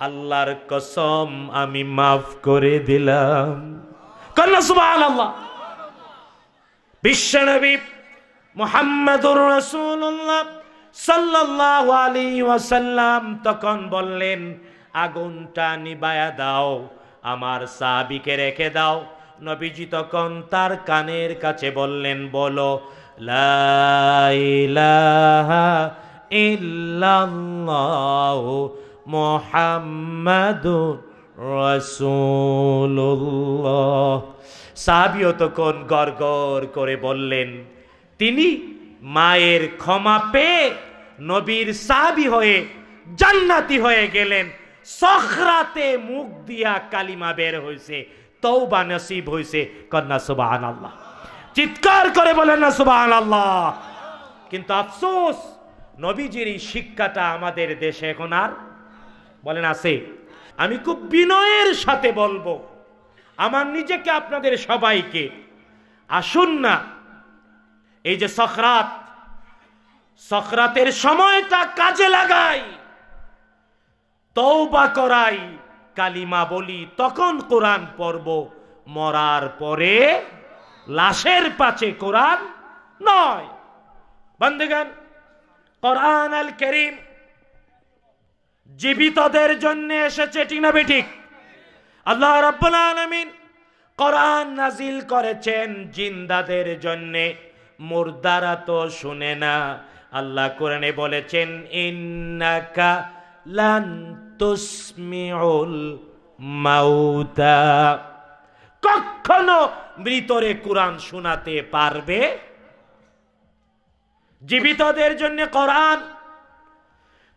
আল্লাহর কসম আমি মাফ করে দিলাম আল্লাহ বিশ্বনবী মোহাম্মদুর রসুল্লাহ সাল্লাহ আলী ওয়াসাল্লাম তখন বললেন আগুনটা নিবায়া দাও আমার সাবিকে রেখে দাও নবীজি তখন তার কানের কাছে বললেন বলো লাইলাহা ইল্লাল্লাহু মোহাম্মদুর রসুল্লাহ সাহাবিও তখন গড় করে বললেন তিনি মায়ের ক্ষমা পেয়ে নবীর সাহাবি হয়ে জান্নাতি হয়ে গেলেন সখরাতে মুখ দিয়া কালিমা বের হয়েছে তৌবা নসিব হয়েছে কন্যা সুবাহান আল্লাহ চিৎকার করে বলেন না সুবাহান আল্লাহ কিন্তু আফসোস নবীজির এই শিক্ষাটা আমাদের দেশে এখন আর বলেন আছে আমি খুব বিনয়ের সাথে বলবো আমার নিজেকে আপনাদের সবাইকে আসুন না এই যে সখরাত সখরাতের সময়টা কাজে লাগাই তৌবা করাই কালিমা বলি তখন কোরআন পর্ব মরার পরে লাশের পাচে কোরআন নয় বন্ধুগান কোরআন আল করিম জীবিতদের জন্য এসেছে ঠিক না ঠিক আল্লাহ রাব্বুল আলামিন কোরআন নাজিল করেছেন জিন্দাদের জন্য মুর্দারা তো শুনে না আল্লাহ কোরআনে বলেছেন ইন্নাকা লান তুসমিউল মাউতা কখনো মৃতরে কোরআন শোনাতে পারবে জীবিতদের জন্য কোরআন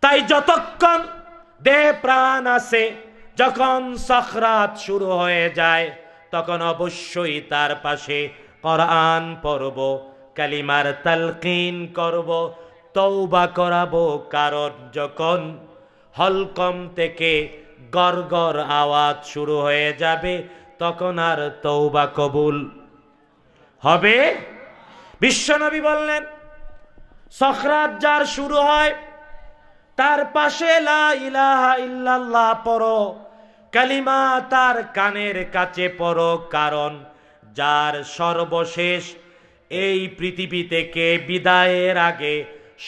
তাই যতক্ষণ দে প্রাণ আছে যখন সখরাত শুরু হয়ে যায় তখন অবশ্যই তার পাশে কোরআন পড়ব কালিমার তালকিন করব তৌবা করাবো কারণ যখন হলকম থেকে গরগর আওয়াজ শুরু হয়ে যাবে তখন আর তৌবা কবুল হবে বিশ্বনবী বললেন সখরাত যার শুরু হয় তার পাশে লা ইল্লাল্লাহ পড়ো কালিমা তার কানের কাছে পড়ো কারণ যার সর্বশেষ এই পৃথিবী থেকে বিদায়ের আগে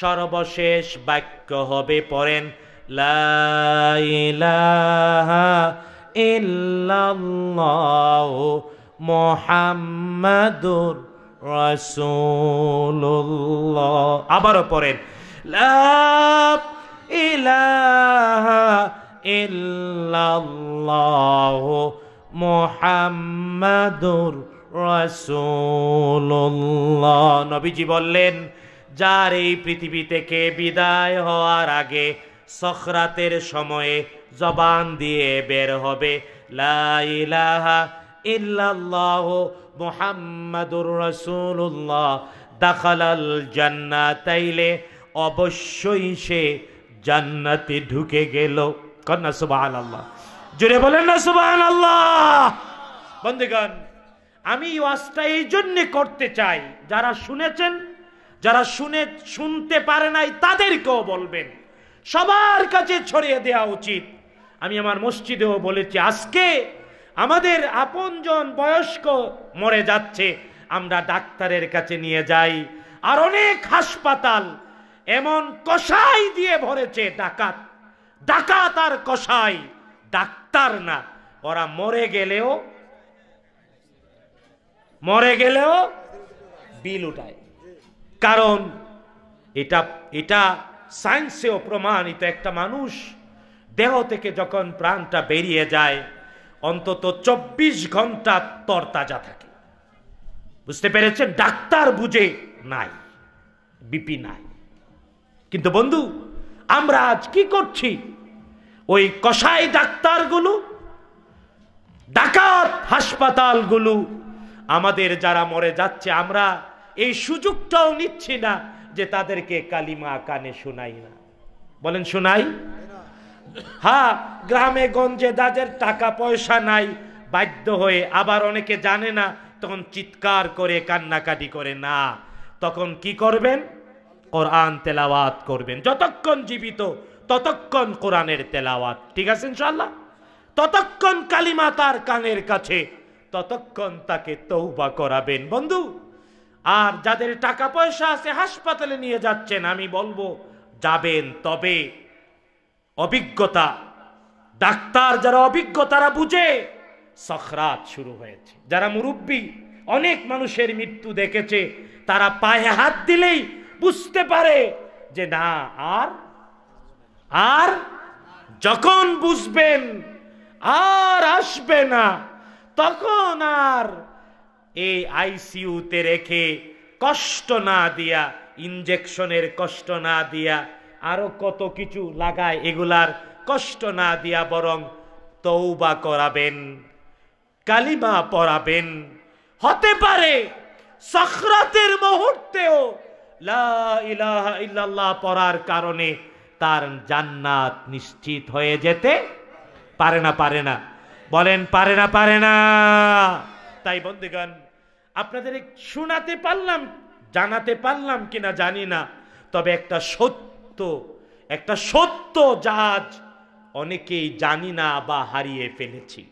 সর্বশেষ বাক্য হবে পড়েন মোহাম্মদুর রসুল আবারও পড়েন লা ইলাহা ইল্লাল্লাহ মুহাম্মাদুর রাসূলুল্লাহ নবীজি বললেন যার এই পৃথিবী থেকে বিদায় হওয়ার আগে সখরাতের সময়ে জবান দিয়ে বের হবে ইলাহা ইল্লাল্লাহ মুহাম্মাদুর রাসূলুল্লাহ দাখালাল জান্নাত তাইলে অবশ্যই সে জান্নাতে ঢুকে গেল কন্যা সুবাহান আল্লাহ জুড়ে বলেন না সুবাহ আল্লাহ বন্ধুগণ আমি ওয়াজটা এই জন্যে করতে চাই যারা শুনেছেন যারা শুনে শুনতে পারে নাই তাদেরকেও বলবেন সবার কাছে ছড়িয়ে দেওয়া উচিত আমি আমার মসজিদেও বলেছি আজকে আমাদের আপনজন বয়স্ক মরে যাচ্ছে আমরা ডাক্তারের কাছে নিয়ে যাই আর অনেক হাসপাতাল এমন কষাই দিয়ে ভরেছে ডাকাত ডাকাত আর কষাই ডাক্তার না ওরা মরে গেলেও মরে গেলেও বিল উঠায় কারণ এটা এটা সায়েন্সেও প্রমাণিত একটা মানুষ দেহ থেকে যখন প্রাণটা বেরিয়ে যায় অন্তত চব্বিশ ঘন্টা তরতাজা থাকে বুঝতে পেরেছেন ডাক্তার বুঝে নাই বিপি নাই কিন্তু বন্ধু আমরা আজ কি করছি ওই কষাই ডাক্তারগুলো ডাকাত হাসপাতালগুলো আমাদের যারা মরে যাচ্ছে আমরা এই সুযোগটাও নিচ্ছি না যে তাদেরকে কালিমা কানে শোনাই না বলেন শোনাই হ্যাঁ গ্রামে গঞ্জে যাদের টাকা পয়সা নাই বাধ্য হয়ে আবার অনেকে জানে না তখন চিৎকার করে কান্নাকাটি করে না তখন কি করবেন কোরআন তেলাওয়াত করবেন যতক্ষণ জীবিত ততক্ষণ কোরআনের তেলাওয়াত ঠিক আছে ইনশাল্লাহ ততক্ষণ কালিমা তার কানের কাছে ততক্ষণ তাকে তৌবা করাবেন বন্ধু আর যাদের টাকা পয়সা আছে হাসপাতালে নিয়ে যাচ্ছেন আমি বলবো যাবেন তবে অভিজ্ঞতা ডাক্তার যারা অভিজ্ঞ তারা বুঝে সখরাত শুরু হয়েছে যারা মুরব্বী অনেক মানুষের মৃত্যু দেখেছে তারা পায়ে হাত দিলেই বুঝতে পারে যে না আর আর যখন বুঝবেন আর আসবে না তখন আর এই আইসিউতে রেখে কষ্ট না দিয়া ইনজেকশনের কষ্ট না দিয়া আরো কত কিছু লাগায় এগুলার কষ্ট না দিয়া বরং তৌবা করাবেন কালিমা পড়াবেন হতে পারে সখরাতের মুহূর্তেও ইল্লাল্লাহ পড়ার কারণে তার জান্নাত নিশ্চিত হয়ে যেতে পারে না পারে না বলেন পারে না পারে না তাই বন্ধুগণ আপনাদের শোনাতে পারলাম জানাতে পারলাম কিনা জানি না তবে একটা সত্য একটা সত্য জাহাজ অনেকেই জানি না বা হারিয়ে ফেলেছি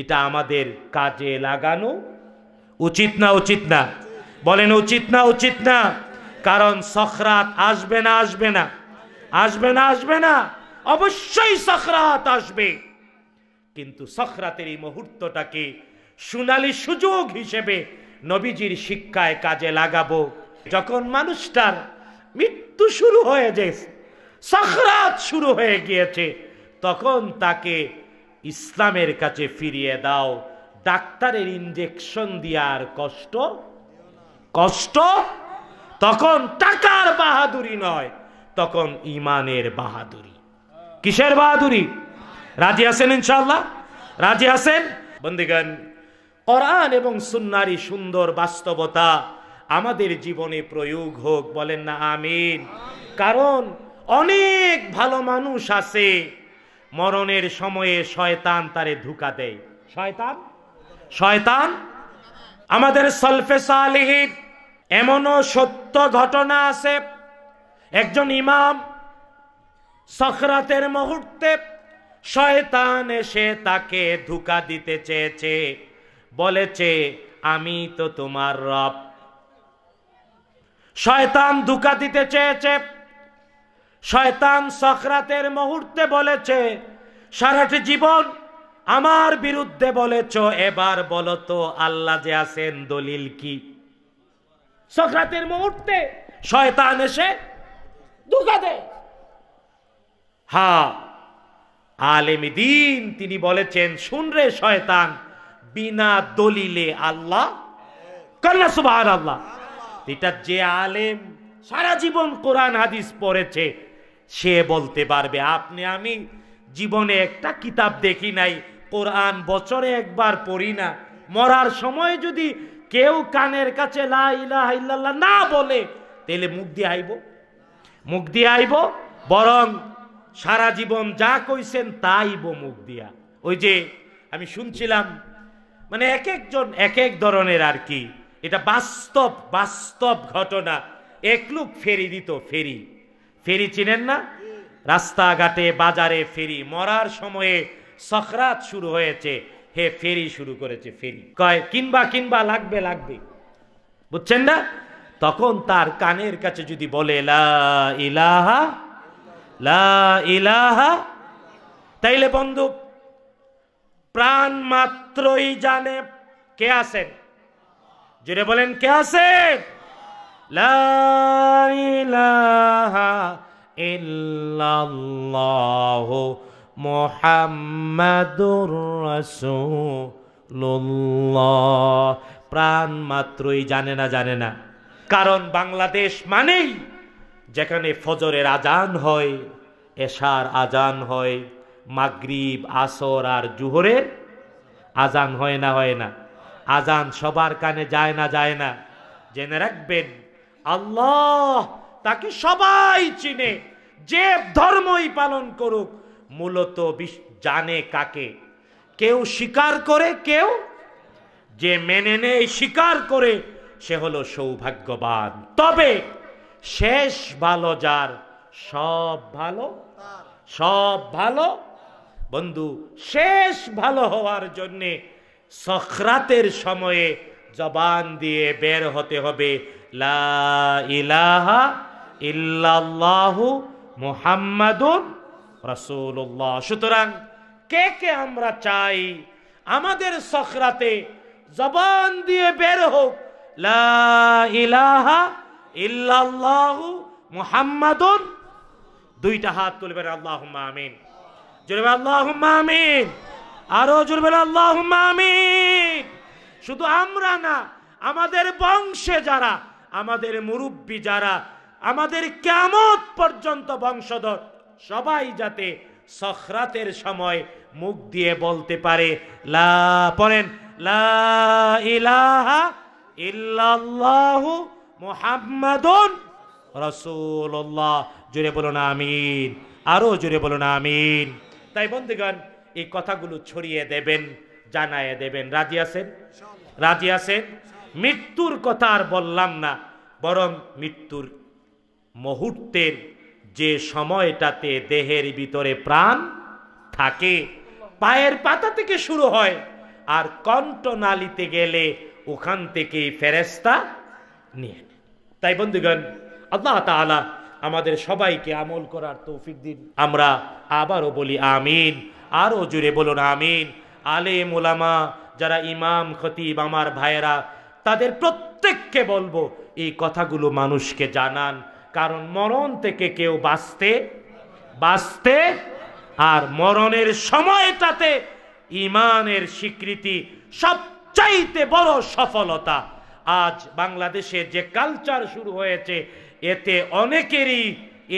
এটা আমাদের কাজে লাগানো উচিত না উচিত না বলেন উচিত না উচিত না কারণ সখরাত আসবে না আসবে না আসবে না আসবে না অবশ্যই সখরাত আসবে কিন্তু সখরাতের এই মুহূর্তটাকে সোনালি সুযোগ হিসেবে নবীজির শিক্ষায় কাজে লাগাবো যখন মানুষটার মৃত্যু শুরু হয়ে যায় সখরাত শুরু হয়ে গিয়েছে তখন তাকে ইসলামের কাছে ফিরিয়ে দাও ডাক্তারের ইঞ্জেকশন দিয়ে আর কষ্ট কষ্ট তখন টাকার বাহাদুরি নয় তখন ইমানের বাহাদুরি কিসের বাহাদুরি রাজি আছেন ইনশাল্লাহ রাজি আছেন বন্দিগান কোরআন এবং সুন্নারি সুন্দর বাস্তবতা আমাদের জীবনে প্রয়োগ হোক বলেন না আমিন কারণ অনেক ভালো মানুষ আছে মরণের সময়ে শয়তান তারে ধুকা দেয় শয়তান শয়তান আমাদের সলফে সালিহিদ এমনও সত্য ঘটনা আছে একজন ইমাম সখরাতের মুহূর্তে শয়তান এসে তাকে ধুকা দিতে চেয়েছে বলেছে আমি তো তোমার রব শয়তান ধুকা দিতে চেয়েছে শয়তান সখরাতের মুহূর্তে বলেছে সারাটি জীবন আমার বিরুদ্ধে বলেছ এবার বলতো আল্লাহ যে আছেন দলিল কি সক্রাতের মুহূর্তে শয়তান এসে ধোকা হা আলেমিদিন তিনি বলেছেন শুনরে শয়তান বিনা দলিলে আল্লাহ কন্যা সুবাহ আল্লাহ এটা যে আলেম সারা জীবন কোরআন হাদিস পড়েছে সে বলতে পারবে আপনি আমি জীবনে একটা কিতাব দেখি নাই কোরআন বছরে একবার পড়ি না মরার সময় যদি কেউ কানের কাছে লা না বলে তেলে মুখ দিয়ে আইব মুখ দিয়ে আইব বরং সারা জীবন যা কইছেন তাইব মুখ দিয়া ওই যে আমি শুনছিলাম মানে এক একজন এক এক ধরনের আর কি এটা বাস্তব বাস্তব ঘটনা একলুক ফেরি দিত ফেরি ফেরি চিনেন না রাস্তাঘাটে বাজারে ফেরি মরার সময়ে সখরাত শুরু হয়েছে হে ফেরি শুরু করেছে ফেরি কয় কিনবা কিনবা লাগবে লাগবে বুঝছেন না তখন তার কানের কাছে যদি বলে লা ইলাহা লা ইলাহা তাইলে বন্ধু প্রাণ মাত্রই জানে কে আছেন জুড়ে বলেন কে আছেন লা ইলাহা ইল্লাল্লাহু মোহাম্মদুর রসুল্লাহ প্রাণ মাত্রই জানে না জানে না কারণ বাংলাদেশ মানেই যেখানে ফজরের আজান হয় এশার আজান হয় মাগরিব আসর আর জুহরের আজান হয় না হয় না আজান সবার কানে যায় না যায় না জেনে রাখবেন আল্লাহ তাকে সবাই চিনে যে ধর্মই পালন করুক মূলত জানে কাকে কেউ স্বীকার করে কেউ যে মেনে নেয় স্বীকার করে সে হলো সৌভাগ্যবান তবে শেষ ভালো যার সব ভালো সব ভালো বন্ধু শেষ ভালো হওয়ার জন্যে সখরাতের সময়ে জবান দিয়ে বের হতে হবে লা ইলাহা ইল্লাল্লাহু মুহাম্মাদুন রাসুল্লাহ সুতরাং কে কে আমরা চাই আমাদের সখরাতে জবান দিয়ে বের হোক ইহু মুহাম্মাদুন দুইটা হাত তুলবেন আল্লাহ আমিন জুড়বে আল্লাহ আমিন আরো জুড়বেন আল্লাহ আমিন শুধু আমরা না আমাদের বংশে যারা আমাদের মুরব্বী যারা আমাদের কেমত পর্যন্ত বংশধর সবাই যাতে সখরাতের সময় মুখ দিয়ে বলতে পারে লা পড়েন লা ইলাহা ইল্লাল্লাহু মুহাম্মাদুন রাসূলুল্লাহ জোরে বলুন আমিন আরো জোরে বলুন আমিন তাই বন্ধুগণ এই কথাগুলো ছড়িয়ে দেবেন জানায় দেবেন রাজি আছেন রাজি আছেন মৃত্যুর কথা আর বললাম না বরং মৃত্যুর মুহূর্তের যে সময়টাতে দেহের ভিতরে প্রাণ থাকে পায়ের পাতা থেকে শুরু হয় আর কণ্ঠনালিতে গেলে ওখান থেকে ফেরেস্তা নিয়ে তাই বন্ধুগণ আল্লাহ তালা আমাদের সবাইকে আমল করার তৌফিক দিন আমরা আবারও বলি আমিন আরও জুড়ে বলুন আমিন আলে মোলামা যারা ইমাম খতিব আমার ভাইয়েরা তাদের প্রত্যেককে বলবো এই কথাগুলো মানুষকে জানান কারণ মরণ থেকে কেউ বাঁচতে বাঁচতে আর মরণের সময়টাতে ইমানের স্বীকৃতি সবচাইতে বড় সফলতা আজ বাংলাদেশে যে কালচার শুরু হয়েছে এতে অনেকেরই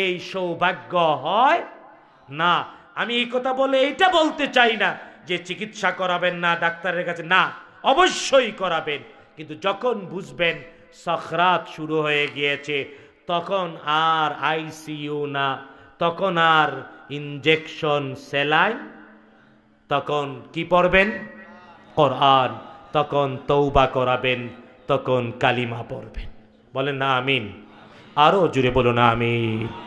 এই সৌভাগ্য হয় না আমি এই কথা বলে এইটা বলতে চাই না যে চিকিৎসা করাবেন না ডাক্তারের কাছে না অবশ্যই করাবেন কিন্তু যখন বুঝবেন সখরাত শুরু হয়ে গিয়েছে তখন আর আইসিইউ না তখন আর ইঞ্জেকশন সেলাই তখন কি পড়বেন কোরআন তখন তৌবা করাবেন তখন কালিমা পড়বেন বলেন না আমিন আরও জুড়ে বলুন আমিন